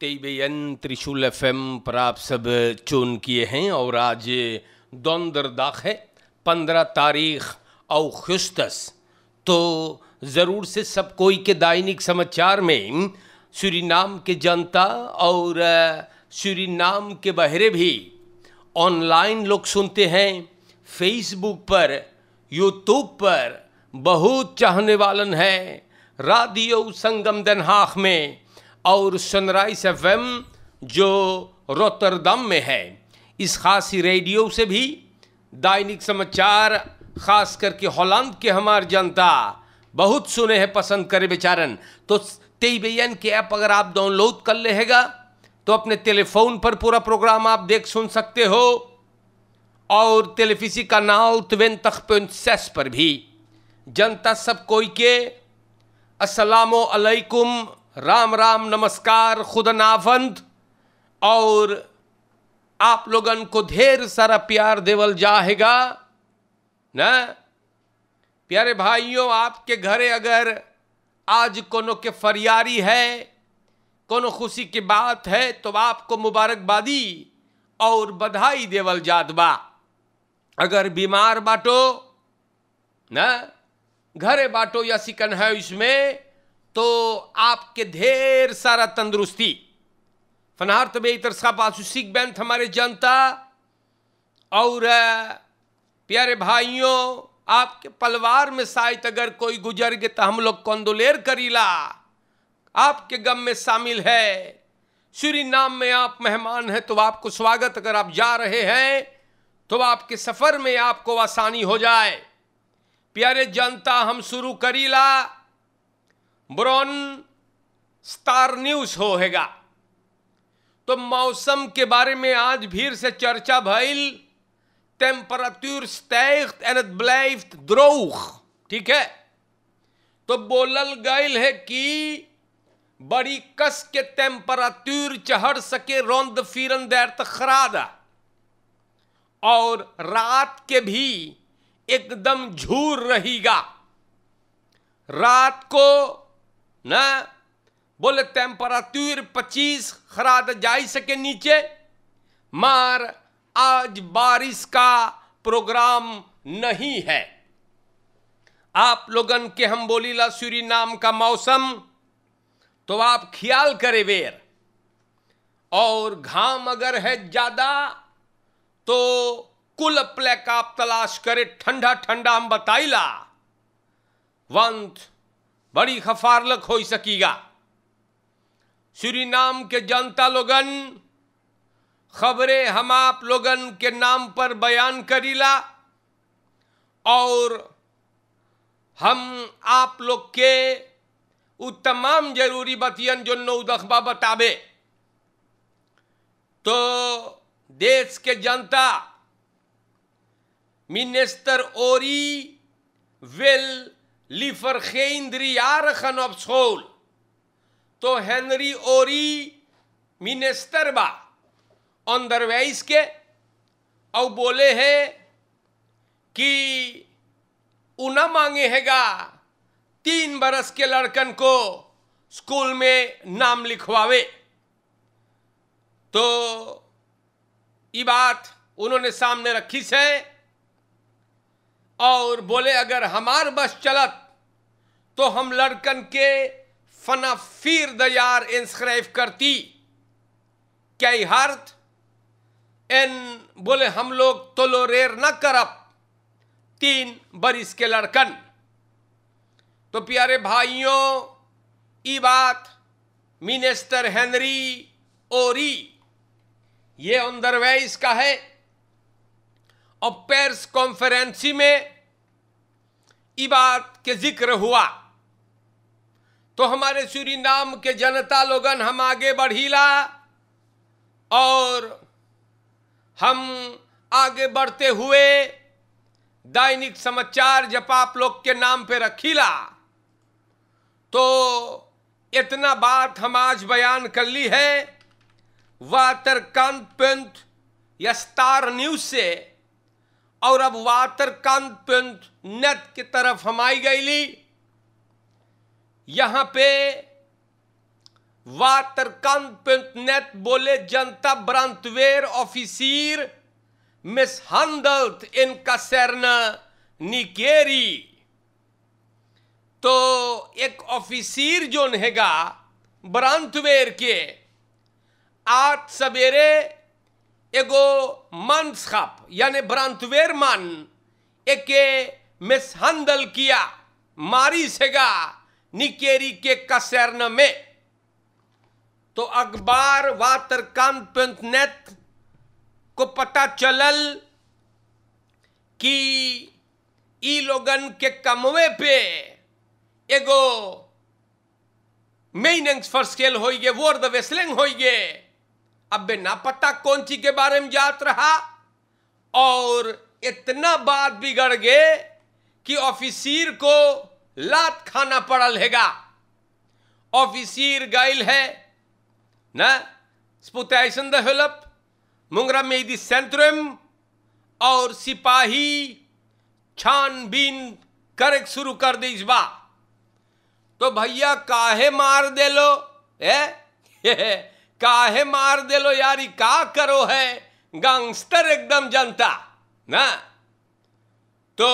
तेबेयन त्रिशूल F M पर आप सब चुन किए हैं और आज दौंदरदाख है पंद्रह तारीख और औखुस्तस तो ज़रूर से सब कोई के दैनिक समाचार में श्री नाम के जनता और श्री नाम के बहरे भी ऑनलाइन लोग सुनते हैं फेसबुक पर यूट्यूब पर बहुत चाहने वालन है राडियो संगम दनहाख में और सनराइज एफ जो रोतरदम में है इस खासी रेडियो से भी दैनिक समाचार खास करके हॉलैंड के हमारे जनता बहुत सुने हैं पसंद करे बेचारन तो तेईबेन के ऐप अगर आप डाउनलोड कर लेगा तो अपने टेलीफोन पर पूरा प्रोग्राम आप देख सुन सकते हो और टेलीफिसी का नाव त्वेन तख पेंसेस पर भी जनता सब कोई के असलामो राम राम नमस्कार खुद नाफंत और आप लोगन को ढेर सारा प्यार देवल जाएगा न प्यारे भाइयों आपके घरे अगर आज कोनो के फरियारी है कोनो खुशी की बात है तो आपको मुबारकबादी और बधाई देवल जात बा अगर बीमार बाटो न घरे बाटो या सिकन है इसमें तो आपके ढेर सारा तंदुरुस्ती फनहार तबी तरसा पासु सिख बैंत हमारे जनता और प्यारे भाइयों आपके पलवार में शायद अगर कोई गुजर गए तो हम लोग कौंदोलेर करीला आपके गम में शामिल है श्री नाम में आप मेहमान हैं तो आपको स्वागत अगर आप जा रहे हैं तो आपके सफ़र में आपको आसानी हो जाए प्यारे जनता हम शुरू करीला ब्रॉन स्टार न्यूज होगा तो मौसम के बारे में आज भीर से चर्चा भइल टेम्परेचर स्टैक्ट एंड ब्लैफ्त द्रोख ठीक है तो बोलल गल है कि बड़ी कस के टेम्परेचर चढ़ सके रौंद फिरन दैर तक खरादा और रात के भी एकदम झूर रहेगा रात को ना बोले टेम्परेचर पच्चीस खराद जा सके नीचे मार आज बारिश का प्रोग्राम नहीं है आप लोगन के हम ला सूरी नाम का मौसम तो आप ख्याल करें वेर और घाम अगर है ज़्यादा तो कुल प्लेक आप तलाश करे ठंडा ठंडा हम बताइला वंथ बड़ी खफारलक हो सकेगा श्री नाम के जनता लोगन खबरें हम आप लोगन के नाम पर बयान करीला और हम आप लोग के उ तमाम जरूरी बतियन जो नौ दखबा बताबे तो देश के जनता मिनिस्टर ओरी विल खन ऑफ school. तो हेनरी ओरी मिनिस्टर बा ऑनदरवाइज के और बोले है कि उना मांगे हैगा तीन बरस के लड़कन को स्कूल में नाम लिखवावे तो ये बात उन्होंने सामने रखी से और बोले अगर हमार बस चलत तो हम लड़कन के फना फिर दयार इंस्क्राइब करती क्या हर्थ एन बोले हम लोग तोलोरेर न करब तीन बरिस के लड़कन तो प्यारे भाइयों ई बात मिनिस्टर हेनरी ओरी ये ऑन का है और पेरिस कॉन्फ्रेंसी में बात के जिक्र हुआ तो हमारे सूरी नाम के जनता लोगन हम आगे बढ़ीला और हम आगे बढ़ते हुए दैनिक समाचार जब आप लोग के नाम पे रखीला तो इतना बात हम आज बयान कर ली है वातरकान पंथ या स्टार न्यूज से और अब कांत नेत की तरफ हम आई गई ली यहां पे वातरकांत नद बोले जनता ब्रांतवेर मिस हंदल्थ इनका kaserne निकेरी तो एक ऑफिसर जो रहेगा ब्रांतवेर के आज सवेरे एगो मानसखाप यानी ब्रांतवेर मान एके मिसहंदल किया मारी सेगा निकेरी के कसैरन में तो अखबार व तरकांत नेत को पता चलल कि ई लोगन के कमवे पे एगो मेन फर्स्ट स्केल होइगे वोर द वेस्लिंग होइगे अब ना पता कौन चीज के बारे में जात रहा और इतना बात बिगड़ गए कि ऑफिसर को लात खाना पड़ा लेगा ऑफिसर गायल है ना स्पुतैसन मुंगरा मेदी सेंट्रम और सिपाही छानबीन करे शुरू कर दी इस बार तो भैया काहे मार दे लो है काहे मार लो यारी का करो है गैंगस्टर एकदम जनता ना तो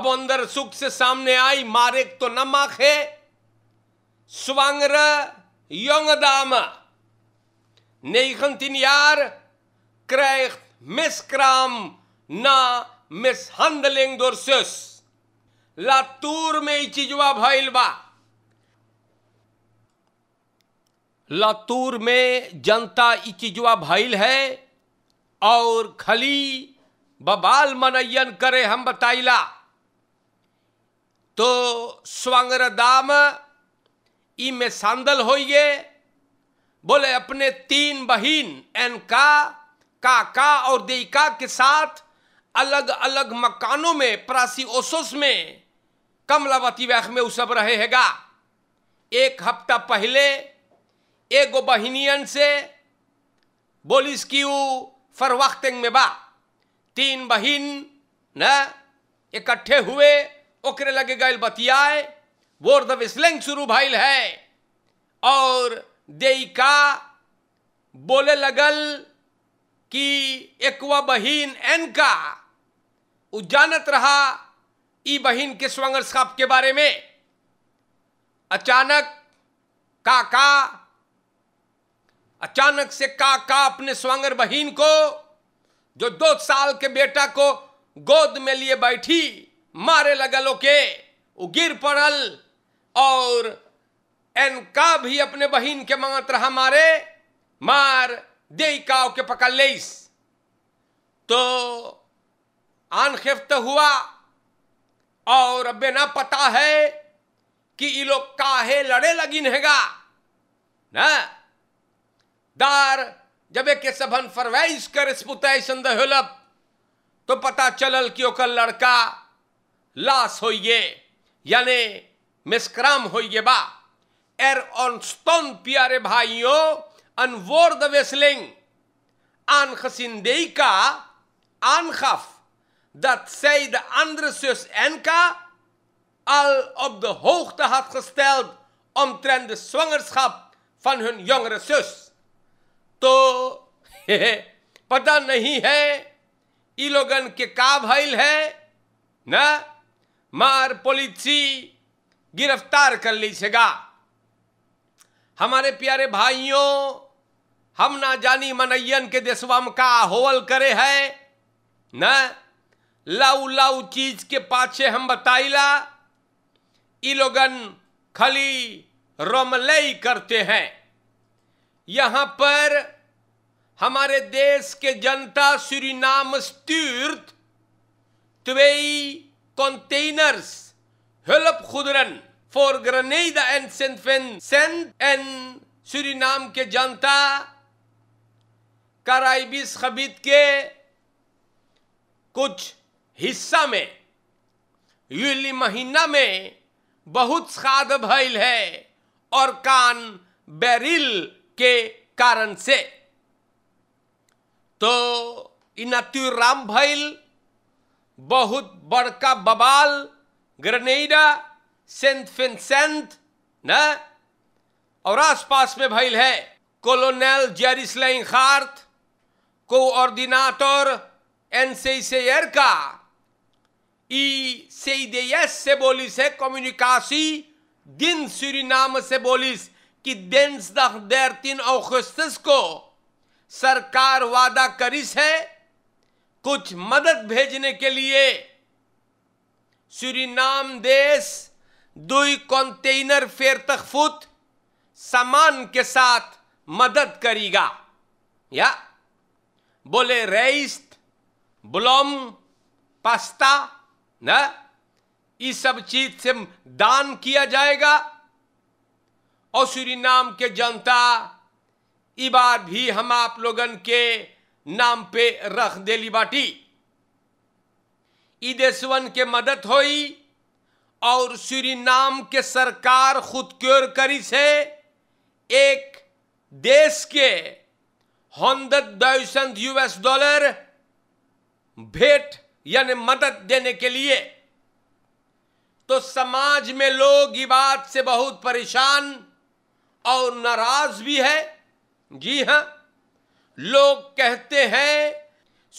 अब अंदर सुख से सामने आई मारे तो न माखे स्वांगर नहीं तीन यार krijgt miskraam na mishandeling door Latur में meitje jwa bhailba. लातूर में जनता इचिजवा भाईल है और खली बबाल मनयन करे हम बताइला तो दाम ई में सांदल होइए बोले अपने तीन बहन का काका और देका के साथ अलग अलग मकानों में प्रासी ओसोस में कमलावती वैख में वो सब रहेगा एक हफ्ता पहले एगो बहिनियन से बोलिस कि फर वक्त में बा तीन बहिन न इकट्ठे हुए ओकरे लगे गए बतियाए वोर द विस्लिंग शुरू भइल है और देयिका बोले लगल कि एकवा बहिन एन का उजानत जानत रहा ई बहिन के स्वंगर साहब के बारे में अचानक काका अचानक से काका अपने स्वांगर बहन को जो दो साल के बेटा को गोद में लिए बैठी मारे लगलो के वो गिर पड़ल और का भी अपने बहन के मांगत रहा मारे मार दे का के पकड़ लेस तो आनखेफ्त हुआ और अब ना पता है कि ये लोग काहे लड़े लगी हैगा ना Daar, जब एक सभन फरवाइज कर स्पुतय संद to pata chalal ki कि ओकर लड़का लाश हो गए यानी मिसक्राम हो गए बा एर ऑन स्टोन प्यारे भाइयों अनवोर द वेस्लिंग deka, aangaf dat zij de andere zus Enka al op de hoogte had gesteld omtrent de zwangerschap van hun jongere zus. तो पता नहीं है इ लोगन के का भइल है ना मार पुलिसी गिरफ्तार कर ली सेगा हमारे प्यारे भाइयों हम ना जानी मनैयन के देशवा में का होवल करे है ना लाऊ लाऊ चीज के पाछे हम बताइला ई लोगन खाली रोमलई करते हैं यहां पर हमारे देश के जनता नाम स्तीर्थ त्वेई containers hulp goederen voor Grenada en saint एंड श्री नाम के जनता कराइबी खबीत के कुछ हिस्सा में यूली महीना में बहुत खाद भैल है और कान बैरिल के कारण से तो इन राम भैल बहुत बड़का बबाल ग्रेनेडा सेंट फिनसेंट न और आसपास में भैल है कोलोनेल जेरिसलाइन खार्थ कोऑर्डिनाटर एनसीसीआर का ई सेइदेयस से बोलिस है कम्युनिकासी दिन सूरीनाम से बोलिस कि देंस दख देर तीन औखस्त को सरकार वादा करिस है कुछ मदद भेजने के लिए सूरीनाम देश दुई कंटेनर फेर तखफुत सामान के साथ मदद करेगा या बोले रईस ब्लॉम पास्ता न इस सब चीज से दान किया जाएगा और सूरीनाम के जनता इबार भी हम आप लोगन के नाम पे रख देली बाटी ई देशवन के मदद होई और श्री नाम के सरकार खुद क्योर करी से एक देश के हंड्रेड थाउजेंड यूएस डॉलर भेंट यानी मदद देने के लिए तो समाज में लोग ये बात से बहुत परेशान और नाराज भी है जी हाँ लोग कहते हैं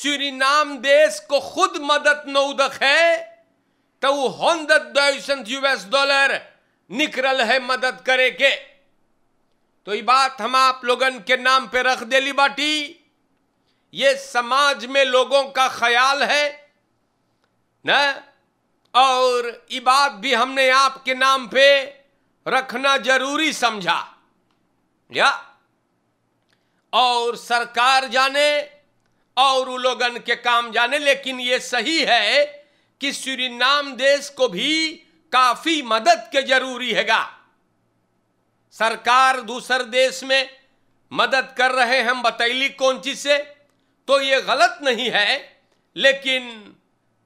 श्री नाम देश को खुद मदद नौदक है तो हंदन यूएस डॉलर निकरल है मदद करे के तो ये बात हम आप लोगन के नाम पे रख देली बाटी ये समाज में लोगों का ख्याल है ना और ये बात भी हमने आपके नाम पे रखना जरूरी समझा या और सरकार जाने और उलोगन के काम जाने लेकिन ये सही है कि सूरीनाम देश को भी काफी मदद के जरूरी हैगा सरकार दूसर देश में मदद कर रहे हम बतैली कौन चीज से तो ये गलत नहीं है लेकिन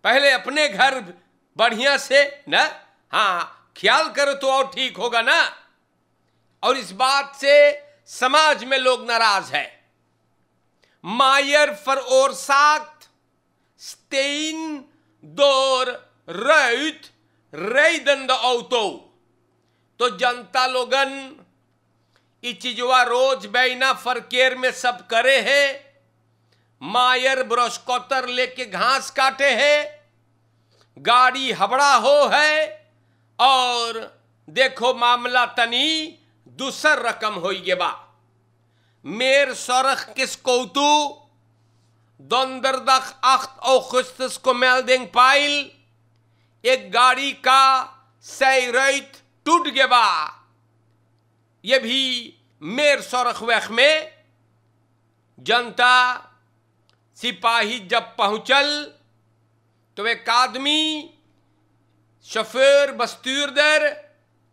पहले अपने घर बढ़िया से न हाँ ख्याल करो तो और ठीक होगा ना और इस बात से समाज में लोग नाराज है मायर स्टेन steen रैत रई दंड औतो तो जनता लोगन ई चीजवा रोज बैना फरकेर में सब करे है मायर ब्रशकोतर लेके घास काटे है गाड़ी हबड़ा हो है और देखो मामला तनी दूसर रकम होइए बा मेर सरख किस कौतु दौंदरदख अख्त और खुश को मेल देंग पाइल एक गाड़ी का सैरत टूट गेबा ये भी मेर सरख वेख में जनता सिपाही जब पहुंचल तो एक आदमी शफेर दर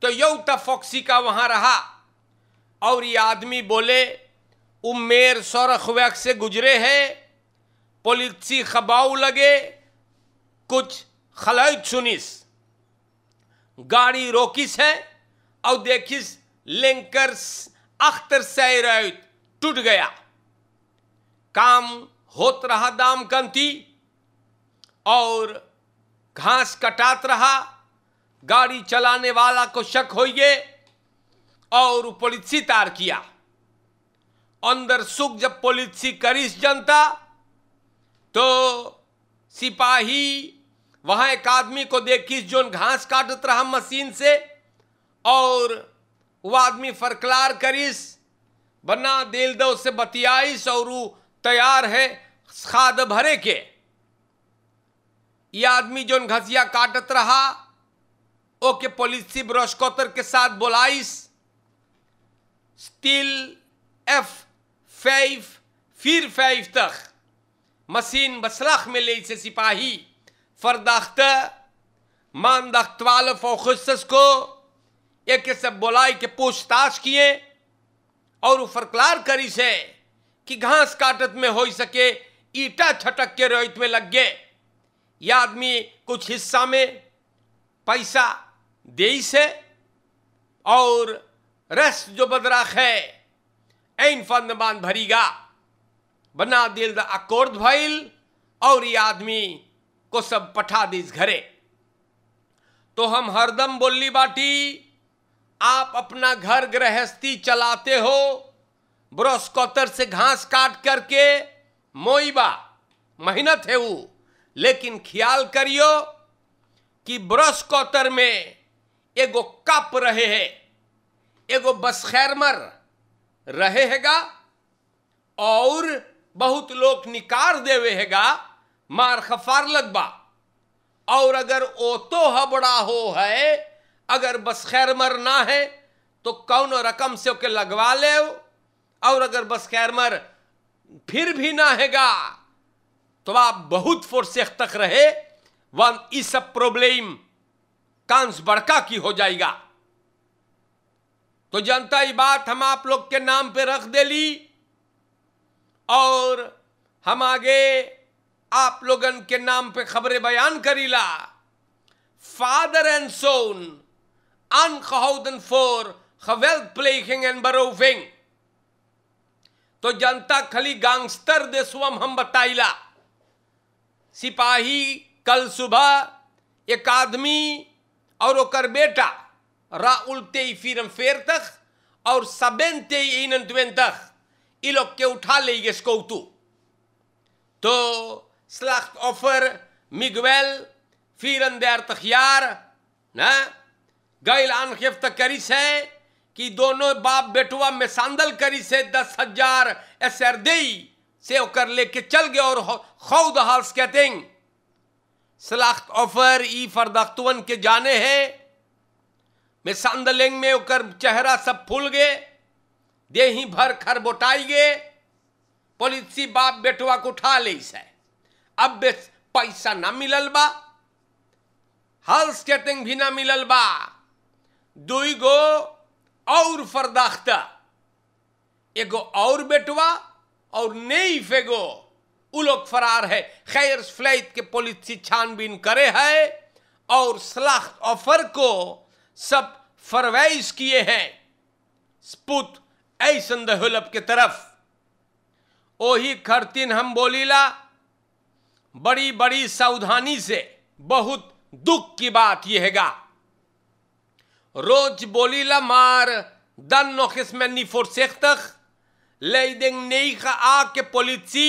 तो यौता तफोक्सी का वहाँ रहा और ये आदमी बोले उमेर सौरखवैक से गुजरे हैं पोलिसी खबाऊ लगे कुछ खलैद सुनिस गाड़ी रोकिस है और देखिस लेंकर अख्तर सैरत टूट गया काम होत रहा दाम कंती और घास कटात रहा गाड़ी चलाने वाला को शक गए और पोलिसी तार किया अंदर सुख जब पोलिसी करीस जनता तो सिपाही वहां एक आदमी को देखिस जोन घास काटत रहा मशीन से और वो आदमी फरकलार करीस बना दिल दो से बतियाईस और वो तैयार है खाद भरे के ये आदमी जोन घसिया काटत रहा ओके पॉलिसी brush के साथ बोलाइस स्टील एफ फाइव फिर फाइव तक मशीन बसलाख में ले से सिपाही फरदाख्त वाल फोखस को एक सब बोलाई के पूछताछ किए और फरकलार करी से कि घास काटत में हो सके ईटा छटक के रोहित में लग गए यह आदमी कुछ हिस्सा में पैसा देश है और रस जो बदराख है ऐन बांध भरीगा बना दिल द अकोर्द भइल और ये आदमी को सब पठा दिस घरे तो हम हरदम बोली बाटी आप अपना घर गृहस्थी चलाते हो ब्रश कोतर से घास काट करके मोईबा मेहनत है वो लेकिन ख्याल करियो कि ब्रश कोतर में एगो कप रहे है एगो खैरमर रहे हैगा और बहुत लोग निकार देवे हैगा मार खफार लगबा और अगर ओ तो हबड़ा हो है अगर बस खैरमर ना है तो कौन रकम से ओके लगवा ले और अगर बस खैरमर फिर भी ना हैगा तो आप बहुत फोर्सेख तक रहे वन इस प्रॉब्लम कांस बड़का की हो जाएगा तो जनता ये बात हम आप लोग के नाम पे रख दे ली और हम आगे आप लोगन के नाम पे खबरें बयान करीला फादर एंड सोन अनखहौदन फोर geweld pleging एंड बरो तो जनता खली गैंगस्टर देशवम हम बताइला सिपाही कल सुबह एक आदमी और ओकर बेटा रा उल्टे फिर फेर तक और सबेन ते इन दुवेन तक इलोक के उठा ले गए कौतु तो स्लाख ऑफर मिगवेल फिरन देर तखियार न गैल अनखेफ तक करी से कि दोनों बाप बेटुआ में सांदल करी से दस हजार एसर दे से ओकर लेके चल गए और खौद हाउस कहते हैं सलाख्त ऑफर ई फरदख्तवन के जाने हैं मैं सांदलेंग में उकर चेहरा सब फूल गए देही भर खर बोटाई गए पॉलिसी बाप बेटवा को उठा ले है अब पैसा ना मिलल बा हल स्केटिंग भी ना मिलल बा दुई गो और फरदाख्ता एगो और बेटवा और नहीं फेगो वो लोग फरार है खैर फ्लैत के पुलिस छानबीन करे है और सलाख ऑफर को सब फरवाइज किए हैं स्पुत ऐसन दहलब के तरफ ओही खरतीन हम बोलीला बड़ी बड़ी सावधानी से बहुत दुख की बात यह हैगा रोज बोलीला मार दन नोखिस में निफोर सेख तक लेदेंग नई का के पोलिसी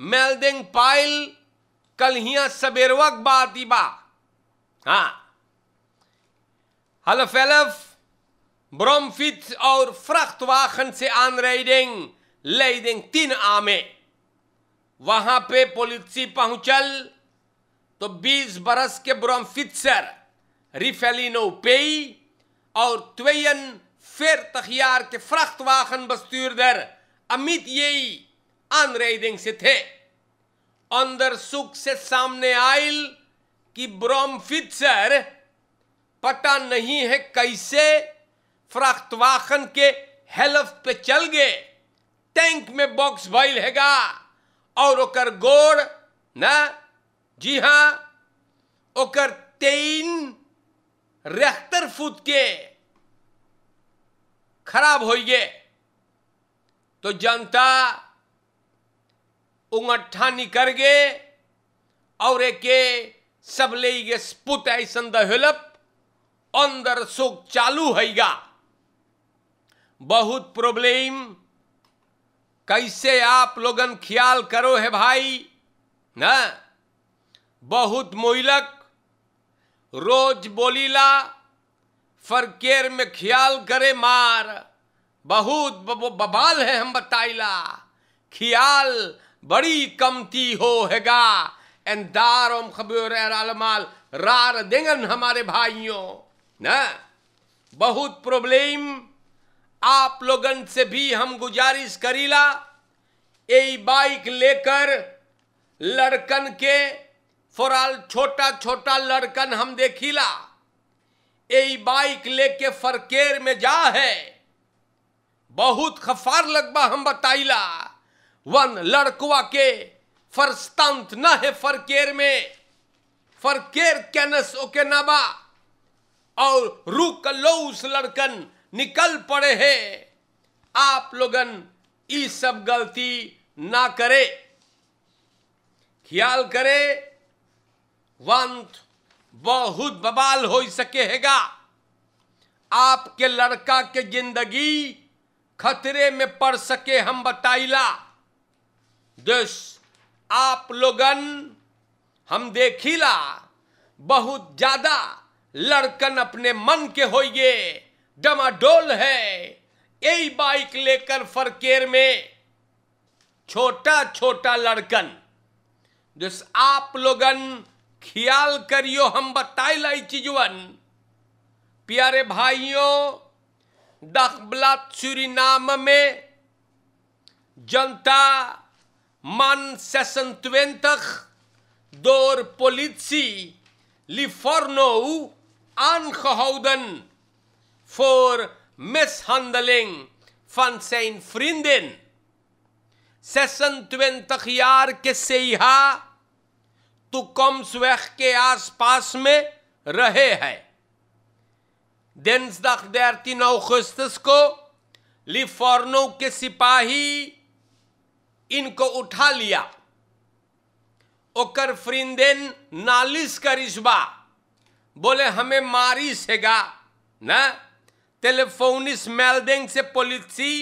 मेलदेंग पाइल कल हिया सबेरवक बाती बा हाँ हलफेलफ ब्रोमफित और फ्रख्त वाहन से आन रेडिंग लेडिंग तीन आमे वहां पे पोलिसी पहुंचल तो 20 बरस के सर रिफेलिनो पेई और त्वेयन फिर तखियार के फ्रख्त वाहन बस्तूर दर अमित यही आंद्रेडिंग से थे अंदर सुख से सामने आयल कि ब्रॉम फित्सर पता नहीं है कैसे फ्राख्तवाखन के हेल्फ पे चल गए टैंक में बॉक्स भैल हैगा और ओकर गोड़ ना जी हाँ ओकर तेन रेहतर फुट के खराब हो गए तो जनता उंगठा निकर गे और एक सब ले गे स्पुत ऐसन दहलप अंदर शोक चालू हैगा बहुत प्रॉब्लम कैसे आप लोगन ख्याल करो है भाई ना बहुत मोइलक रोज बोलीला फरकेर में ख्याल करे मार बहुत बबाल है हम बताइला ख्याल बड़ी कमती हो hega. खबर daarom gebeuren er allemaal rare dingen, बहुत प्रॉब्लम आप लोगन से भी हम गुजारिश करीला ए बाइक लेकर लड़कन के फराल छोटा छोटा लड़कन हम देखीला ए बाइक लेके फरकेर में जा है बहुत खफार लगबा हम बताइला वन लड़कुआ के फरस्तंत न है फरकेर में फरकेर कैनस ओके नबा और रू उस लड़कन निकल पड़े है आप लोगन ये सब गलती ना करे ख्याल करे वंत बहुत बबाल हो सके हैगा आपके लड़का के जिंदगी खतरे में पड़ सके हम बताइला दस आप लोगन हम देखिला बहुत ज्यादा लड़कन अपने मन के होइए डमाडोल है यही बाइक लेकर फरकेर में छोटा छोटा लड़कन जिस आप लोगन ख्याल करियो हम लाई चीजवन प्यारे भाइयों दखबला नाम में जनता man 26 door politie Livorno aangehouden voor mishandeling van zijn vriendin. 26 jaar के सेहा तुकम weg. ke आसपास pasme रहे हैं Dinsdag 13 augustus ko Livorno ke sipahi इनको उठा लिया ओकर फ्रिंदेन नालिश इसबा बोले हमें मारी सेगा न टेलीफोनिस मेलदेंग से पुलिसी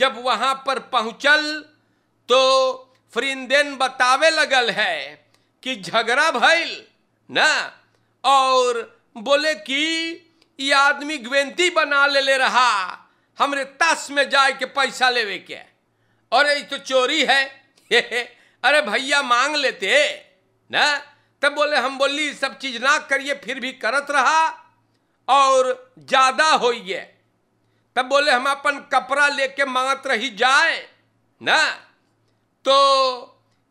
जब वहां पर पहुंचल तो फ्रिंदेन बतावे लगल है कि झगड़ा भइल न और बोले कि ये आदमी ग्वेंती बना ले ले रहा हमरे तस में जाए के पैसा लेवे के और ये तो चोरी है हे हे अरे भैया मांग लेते ना तब बोले हम बोली सब चीज ना करिए फिर भी करत रहा और ज्यादा होइए तब बोले हम अपन कपड़ा लेके मांगत रही जाए ना तो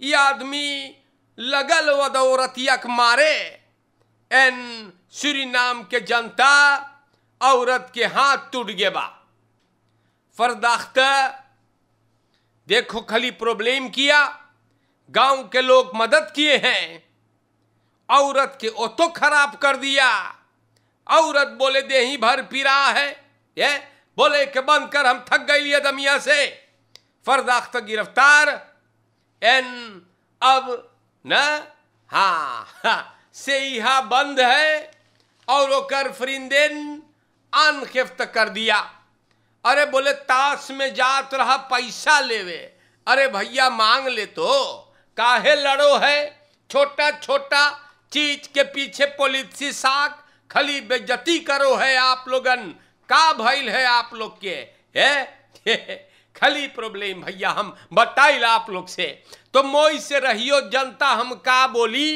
ये आदमी लगल वदौरतियक मारे एन श्री नाम के जनता औरत के हाथ टूट गए बा फरदाख्ता देखो खली प्रॉब्लम किया गांव के लोग मदद किए हैं औरत के ओतो खराब कर दिया औरत बोले दे ही भर पीरा है ये बोले के बंद कर हम थक गई लिए दमिया से फरदाख्त गिरफ्तार एन अब न हा हा से यहाँ बंद है और ओकर फरिंदेन अनखिफ्त कर दिया अरे बोले ताश में जात रहा पैसा लेवे अरे भैया मांग ले तो काहे लड़ो है छोटा छोटा चीज के पीछे पोलिसी साग खली बेजती करो है आप लोगन का भैल है आप लोग के है खली प्रॉब्लम भैया हम बताइल आप लोग से तो मोई से रहियो जनता हम का बोली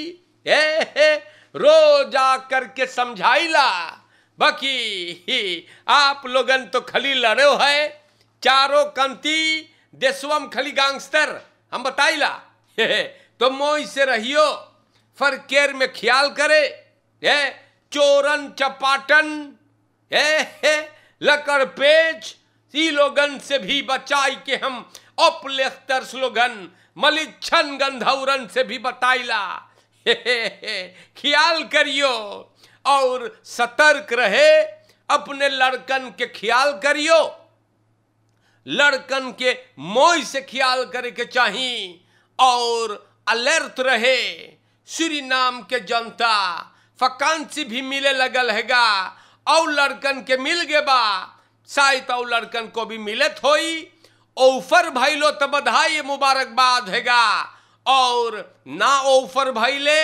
ए, ए, रोज आ करके समझाइला बाकी आप लोगन तो खली लड़ो है चारो कंती देशवम खली गांगस्टर हम बताइला तो मोई से रहियो फर केयर में ख्याल करे है चोरन चपाटन है लकड़ पेच ई लोगन से भी बचाई के हम अपलेखतर स्लोगन मलिच्छन गंधौरन से भी बताइला ख्याल करियो और सतर्क रहे अपने लड़कन के ख्याल करियो लड़कन के मोह से ख्याल करे के चाह और अलर्ट रहे श्री नाम के जनता फकांसी भी मिले लगल हैगा और लड़कन के मिल गए बा शायद और लड़कन को भी मिलत होई ओफर भैलो तो बधाई मुबारकबाद हैगा और ना ओफर भैले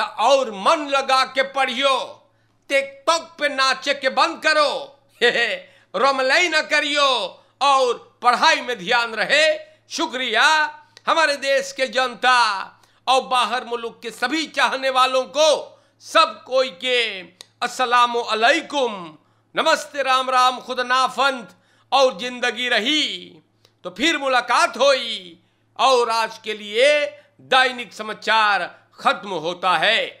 तो और मन लगा के पढ़ियो टिकटॉक पे नाचे के बंद करो हे हे रमलई न करियो और पढ़ाई में ध्यान रहे शुक्रिया हमारे देश के जनता और बाहर मुल्क के सभी चाहने वालों को सब कोई के अलैकुम नमस्ते राम राम खुद नाफंत और ज़िंदगी रही तो फिर मुलाकात होई और आज के लिए दैनिक समाचार खत्म होता है